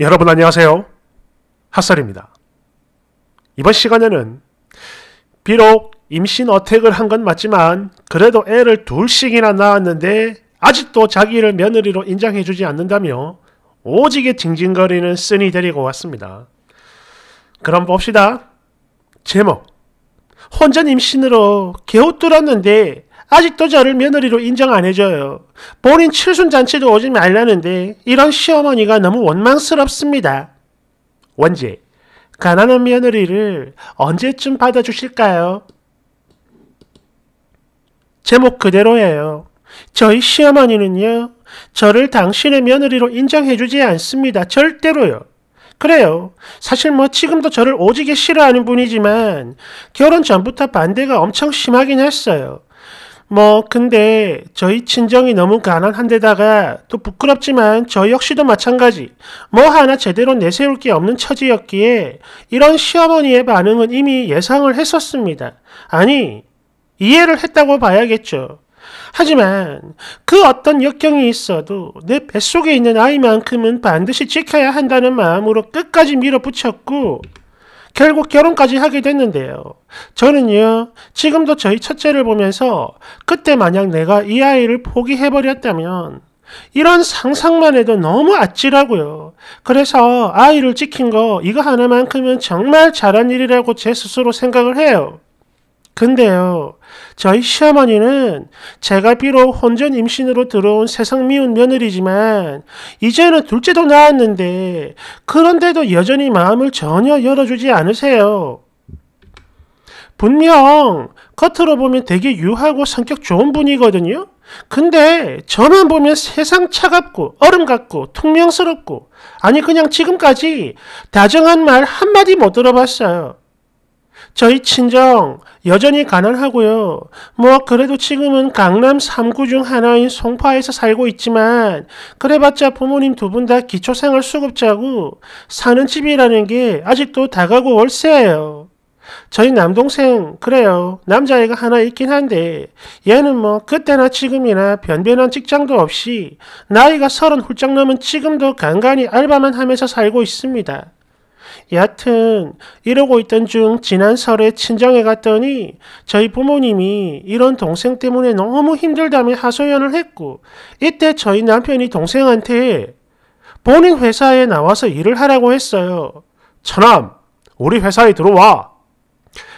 여러분 안녕하세요. 핫설입니다. 이번 시간에는 비록 임신 어택을 한 건 맞지만 그래도 애를 둘씩이나 낳았는데 아직도 자기를 며느리로 인정해주지 않는다며 오지게 징징거리는 쓴이 데리고 왔습니다. 그럼 봅시다. 제목 혼전 임신으로 개웃돌았는데 아직도 저를 며느리로 인정 안 해줘요. 본인 칠순잔치도 오지 말라는데 이런 시어머니가 너무 원망스럽습니다. 원지, 가난한 며느리를 언제쯤 받아주실까요? 제목 그대로예요. 저희 시어머니는요, 저를 당신의 며느리로 인정해주지 않습니다. 절대로요. 그래요. 사실 뭐 지금도 저를 오지게 싫어하는 분이지만 결혼 전부터 반대가 엄청 심하긴 했어요. 뭐 근데 저희 친정이 너무 가난한데다가 또 부끄럽지만 저희 역시도 마찬가지 뭐 하나 제대로 내세울 게 없는 처지였기에 이런 시어머니의 반응은 이미 예상을 했었습니다. 아니 이해를 했다고 봐야겠죠. 하지만 그 어떤 역경이 있어도 내 뱃속에 있는 아이만큼은 반드시 지켜야 한다는 마음으로 끝까지 밀어붙였고 결국 결혼까지 하게 됐는데요. 저는요, 지금도 저희 첫째를 보면서 그때 만약 내가 이 아이를 포기해버렸다면 이런 상상만 해도 너무 아찔하고요. 그래서 아이를 지킨 거 이거 하나만큼은 정말 잘한 일이라고 제 스스로 생각을 해요. 근데요, 저희 시어머니는 제가 비록 혼전 임신으로 들어온 세상 미운 며느리지만 이제는 둘째도 낳았는데 그런데도 여전히 마음을 전혀 열어주지 않으세요. 분명 겉으로 보면 되게 유하고 성격 좋은 분이거든요. 근데 저만 보면 세상 차갑고 얼음 같고 퉁명스럽고 아니 그냥 지금까지 다정한 말 한마디 못 들어봤어요. 저희 친정 여전히 가난하고요. 뭐 그래도 지금은 강남 3구 중 하나인 송파에서 살고 있지만 그래봤자 부모님 두 분 다 기초생활 수급자고 사는 집이라는 게 아직도 다가고 월세예요. 저희 남동생 그래요 남자애가 하나 있긴 한데 얘는 뭐 그때나 지금이나 변변한 직장도 없이 나이가 서른 훌쩍 넘은 지금도 간간히 알바만 하면서 살고 있습니다. 여하튼 이러고 있던 중 지난 설에 친정에 갔더니 저희 부모님이 이런 동생 때문에 너무 힘들다며 하소연을 했고 이때 저희 남편이 동생한테 본인 회사에 나와서 일을 하라고 했어요. 처남, 우리 회사에 들어와.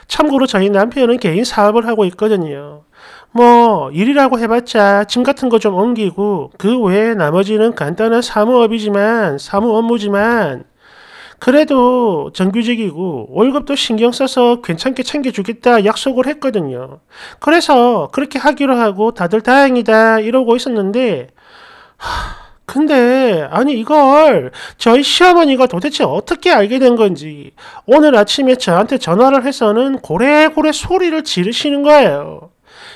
참고로 저희 남편은 개인 사업을 하고 있거든요. 뭐 일이라고 해봤자 짐 같은 거 좀 옮기고 그 외에 나머지는 간단한 사무업이지만 사무 업무지만 그래도 정규직이고 월급도 신경 써서 괜찮게 챙겨주겠다 약속을 했거든요. 그래서 그렇게 하기로 하고 다들 다행이다 이러고 있었는데 하... 근데 아니 이걸 저희 시어머니가 도대체 어떻게 알게 된 건지 오늘 아침에 저한테 전화를 해서는 고래고래 소리를 지르시는 거예요.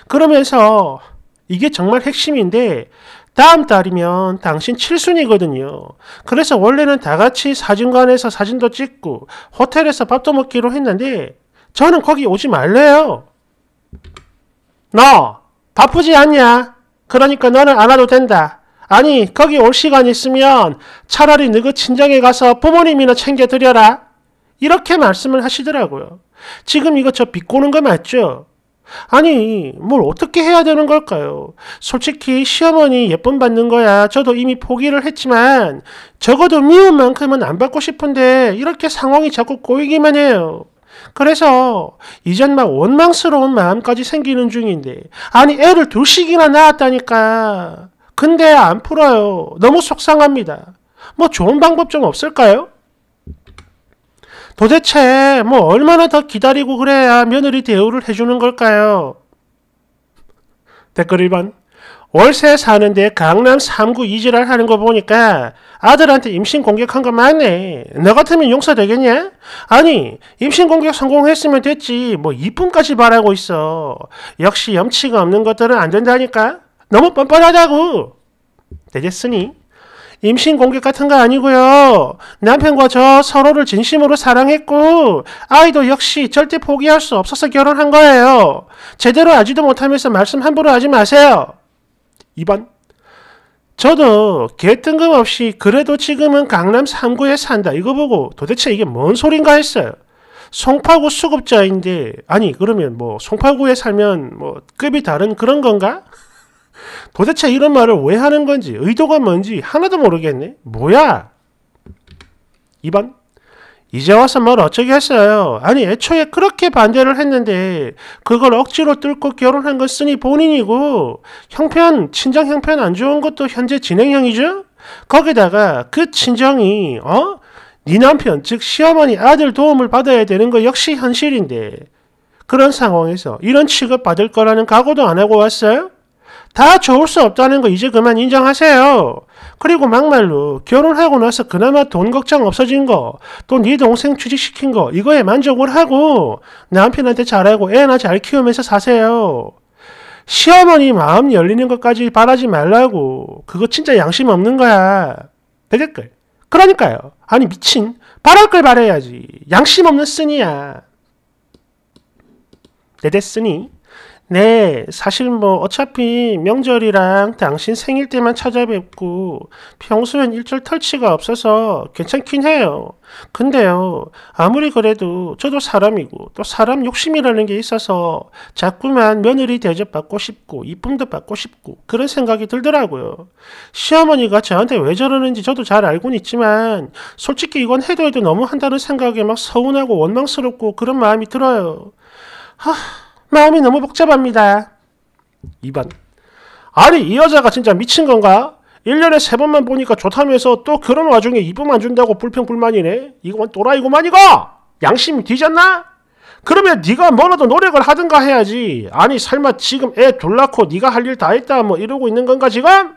그러면서 이게 정말 핵심인데 다음 달이면 당신 7순이거든요 그래서 원래는 다 같이 사진관에서 사진도 찍고 호텔에서 밥도 먹기로 했는데 저는 거기 오지 말래요. 너 바쁘지 않냐? 그러니까 너는 안 와도 된다. 아니 거기 올 시간 있으면 차라리 너그 친정에 가서 부모님이나 챙겨드려라. 이렇게 말씀을 하시더라고요. 지금 이거 저 비꼬는 거 맞죠? 아니, 뭘 어떻게 해야 되는 걸까요? 솔직히 시어머니 예쁨 받는 거야. 저도 이미 포기를 했지만, 적어도 미운 만큼은 안 받고 싶은데, 이렇게 상황이 자꾸 꼬이기만 해요. 그래서, 이젠 막 원망스러운 마음까지 생기는 중인데, 아니, 애를 둘씩이나 낳았다니까. 근데 안 풀어요. 너무 속상합니다. 뭐 좋은 방법 좀 없을까요? 도대체 뭐 얼마나 더 기다리고 그래야 며느리 대우를 해주는 걸까요? 댓글 1번 월세 사는데 강남 3구 이지랄 하는 거 보니까 아들한테 임신 공격한 거 맞네. 너 같으면 용서되겠냐? 아니 임신 공격 성공했으면 됐지 뭐 이쁨까지 바라고 있어. 역시 염치가 없는 것들은 안 된다니까. 너무 뻔뻔하다고. 되겠으니 임신 공격 같은 거 아니고요. 남편과 저 서로를 진심으로 사랑했고 아이도 역시 절대 포기할 수 없어서 결혼한 거예요. 제대로 알지도 못하면서 말씀 함부로 하지 마세요. 2번 저도 개뜬금없이 그래도 지금은 강남 3구에 산다 이거 보고 도대체 이게 뭔 소린가 했어요. 송파구 수급자인데 아니 그러면 뭐 송파구에 살면 뭐 급이 다른 그런 건가? 도대체 이런 말을 왜 하는 건지 의도가 뭔지 하나도 모르겠네. 뭐야? 2번 이제 와서 뭘 어쩌겠어요. 아니 애초에 그렇게 반대를 했는데 그걸 억지로 뚫고 결혼한 건 쓰니 본인이고 형편, 친정 형편 안 좋은 것도 현재 진행형이죠? 거기다가 그 친정이 어? 네 남편 즉 시어머니 아들 도움을 받아야 되는 거 역시 현실인데 그런 상황에서 이런 취급 받을 거라는 각오도 안 하고 왔어요? 다 좋을 수 없다는 거 이제 그만 인정하세요. 그리고 막말로 결혼하고 나서 그나마 돈 걱정 없어진 거, 또 네 동생 취직시킨 거 이거에 만족을 하고 남편한테 잘하고 애나잘 키우면서 사세요. 시어머니 마음 열리는 것까지 바라지 말라고. 그거 진짜 양심 없는 거야. 대댓글. 그러니까요. 아니 미친. 바랄 걸 바라야지. 양심 없는 쓰니야. 대댓 쓰니. 네, 사실 뭐 어차피 명절이랑 당신 생일 때만 찾아뵙고 평소엔 일절 털치가 없어서 괜찮긴 해요. 근데요, 아무리 그래도 저도 사람이고 또 사람 욕심이라는 게 있어서 자꾸만 며느리 대접받고 싶고 이쁨도 받고 싶고 그런 생각이 들더라고요. 시어머니가 저한테 왜 저러는지 저도 잘 알고는 있지만 솔직히 이건 해도 해도 너무 한다는 생각에 막 서운하고 원망스럽고 그런 마음이 들어요. 하... 마음이 너무 복잡합니다. 2번 아니 이 여자가 진짜 미친 건가? 1년에 3번만 보니까 좋다면서 또 그런 와중에 2분 안 준다고 불평불만이네. 이건 또라이구만 이거! 양심이 뒤졌나? 그러면 네가 뭐라도 노력을 하든가 해야지. 아니 설마 지금 애둘 낳고 네가 할 일 다 했다 뭐 이러고 있는 건가 지금?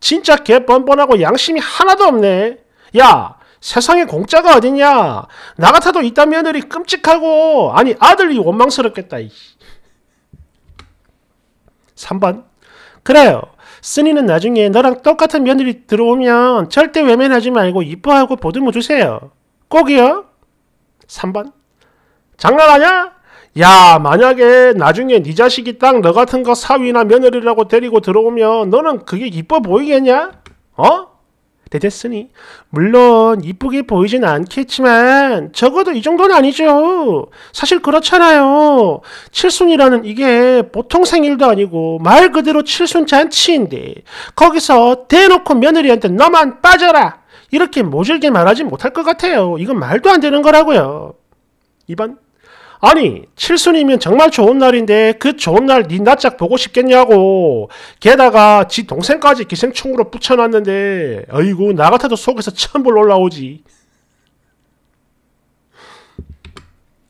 진짜 개 뻔뻔하고 양심이 하나도 없네. 야 세상에 공짜가 어딨냐. 나 같아도 이딴 며느리 끔찍하고 아니 아들이 원망스럽겠다. 이씨. 3번. 그래요. 스니는 나중에 너랑 똑같은 며느리 들어오면 절대 외면하지 말고 이뻐하고 보듬어 주세요. 꼭이요. 3번. 장난하냐? 야 만약에 나중에 네 자식이 딱 너 같은 거 사위나 며느리라고 데리고 들어오면 너는 그게 이뻐 보이겠냐? 어? 되겠으니 물론 이쁘게 보이진 않겠지만 적어도 이 정도는 아니죠. 사실 그렇잖아요. 칠순이라는 이게 보통 생일도 아니고 말 그대로 칠순 잔치인데 거기서 대놓고 며느리한테 너만 빠져라 이렇게 모질게 말하지 못할 것 같아요. 이건 말도 안 되는 거라고요. 2번 아니 칠순이면 정말 좋은 날인데 그 좋은 날니 낯짝 보고 싶겠냐고 게다가 지 동생까지 기생충으로 붙여놨는데 어이구 나 같아도 속에서 천불 올라오지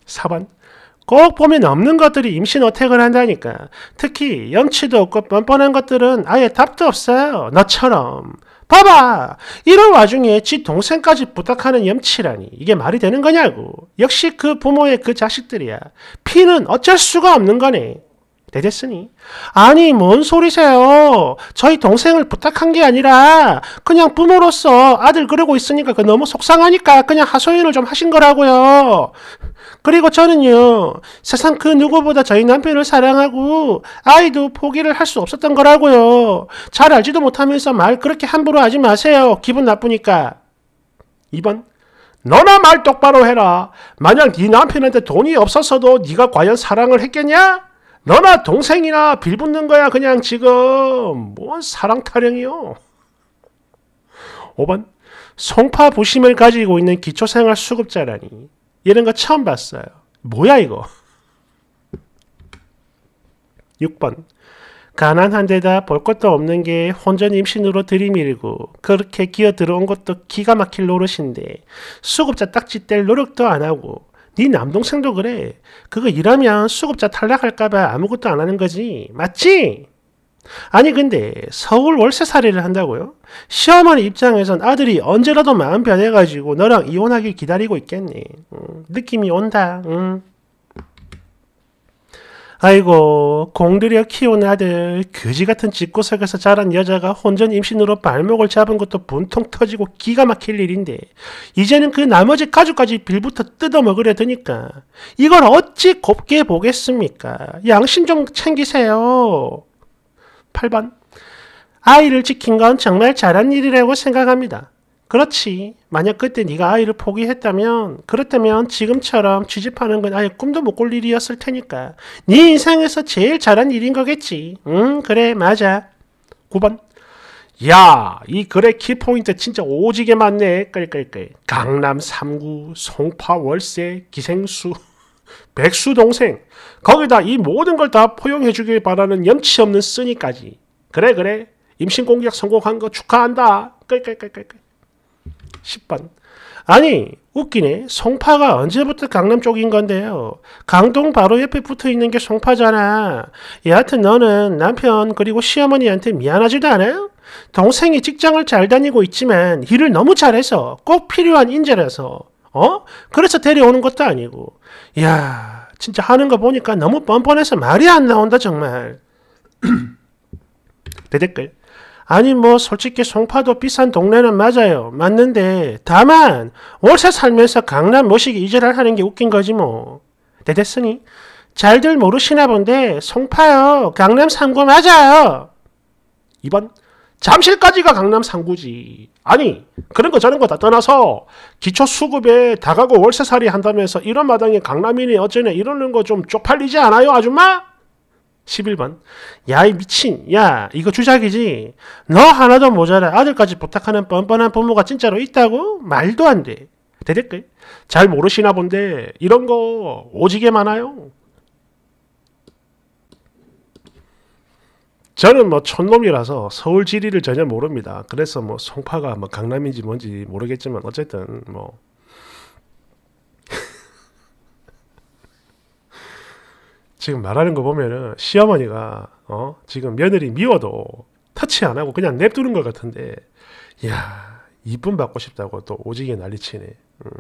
4반꼭 보면 없는 것들이 임신 어택을 한다니까 특히 염치도 없고 뻔뻔한 것들은 아예 답도 없어요 너처럼 봐봐! 이런 와중에 지 동생까지 부탁하는 염치라니 이게 말이 되는 거냐고. 역시 그 부모의 그 자식들이야. 피는 어쩔 수가 없는 거네. 되겠으니? 아니 뭔 소리세요? 저희 동생을 부탁한 게 아니라 그냥 부모로서 아들 그러고 있으니까 그 너무 속상하니까 그냥 하소연을 좀 하신 거라고요. 그리고 저는요, 세상 그 누구보다 저희 남편을 사랑하고 아이도 포기를 할 수 없었던 거라고요. 잘 알지도 못하면서 말 그렇게 함부로 하지 마세요. 기분 나쁘니까. 2번. 너나 말 똑바로 해라. 만약 네 남편한테 돈이 없었어도 네가 과연 사랑을 했겠냐? 너나 동생이나 빌붙는 거야 그냥 지금. 뭔 사랑 타령이요. 5번. 송파 부심을 가지고 있는 기초생활 수급자라니. 이런 거 처음 봤어요. 뭐야 이거? 6번 가난한 데다 볼 것도 없는 게 혼전 임신으로 들이밀고 그렇게 기어 들어온 것도 기가 막힐 노릇인데 수급자 딱지 뗄 노력도 안 하고 네 남동생도 그래. 그거 일하면 수급자 탈락할까봐 아무것도 안 하는 거지. 맞지? 아니 근데 서울 월세 살이를 한다고요? 시어머니 입장에선 아들이 언제라도 마음 변해가지고 너랑 이혼하길 기다리고 있겠니? 음, 느낌이 온다. 음. 아이고 공들여 키운 아들 그지같은 집구석에서 자란 여자가 혼전 임신으로 발목을 잡은 것도 분통 터지고 기가 막힐 일인데 이제는 그 나머지 가족까지 빌부터 뜯어먹으려 드니까 이걸 어찌 곱게 보겠습니까? 양심 좀 챙기세요. 8번. 아이를 지킨 건 정말 잘한 일이라고 생각합니다. 그렇지. 만약 그때 네가 아이를 포기했다면 그렇다면 지금처럼 취집하는 건 아예 꿈도 못 꿀 일이었을 테니까 네 인생에서 제일 잘한 일인 거겠지. 응 그래 맞아. 9번 야, 이 글의 키포인트 진짜 오지게 많네. 끌끌끌. 강남 3구, 송파 월세, 기생수. 백수 동생 거기다 이 모든 걸 다 포용해 주길 바라는 염치 없는 쓰니까지 그래 그래 임신 공격 성공한 거 축하한다 10번 아니 웃기네 송파가 언제부터 강남 쪽인 건데요 강동 바로 옆에 붙어있는 게 송파잖아 여하튼 너는 남편 그리고 시어머니한테 미안하지도 않아요? 동생이 직장을 잘 다니고 있지만 일을 너무 잘해서 꼭 필요한 인재라서 어? 그래서 데려오는 것도 아니고. 이야, 진짜 하는 거 보니까 너무 뻔뻔해서 말이 안 나온다, 정말. 대댓글. 아니 뭐 솔직히 송파도 비싼 동네는 맞아요. 맞는데 다만 월세 살면서 강남 모시기 이절을 하는 게 웃긴 거지 뭐. 대댔으니 잘들 모르시나 본데 송파요. 강남 3구 맞아요. 2번 잠실까지가 강남 상구지 아니 그런 거 저런 거 다 떠나서 기초 수급에 다가고 월세살이 한다면서 이런 마당에 강남인이 어쩌냐 이러는 거 좀 쪽팔리지 않아요 아줌마? 11번 야 이 미친 야 이거 주작이지 너 하나도 모자라 아들까지 부탁하는 뻔뻔한 부모가 진짜로 있다고? 말도 안돼 대댓글 잘 모르시나 본데 이런 거 오지게 많아요 저는 뭐 촌놈이라서 서울 지리를 전혀 모릅니다. 그래서 뭐 송파가 뭐 강남인지 뭔지 모르겠지만 어쨌든 뭐 지금 말하는 거 보면은 시어머니가 어 지금 며느리 미워도 터치 안 하고 그냥 냅두는 것 같은데 야 이쁨 받고 싶다고 또 오지게 난리치네. 음.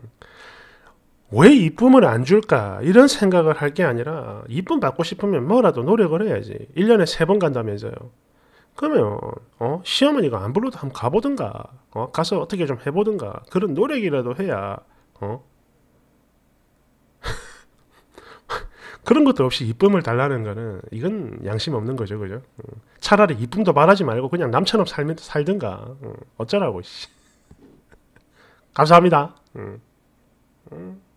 왜 이쁨을 안 줄까? 이런 생각을 할 게 아니라, 이쁨 받고 싶으면 뭐라도 노력을 해야지. 1년에 3번 간다면서요. 그러면, 어, 시어머니가 안 불러도 한번 가보든가, 어, 가서 어떻게 좀 해보든가, 그런 노력이라도 해야, 어? 그런 것도 없이 이쁨을 달라는 거는, 이건 양심 없는 거죠, 그죠? 어. 차라리 이쁨도 말하지 말고, 그냥 남처럼 살면, 살든가, 어, 어쩌라고, 씨. 감사합니다. 음. 음.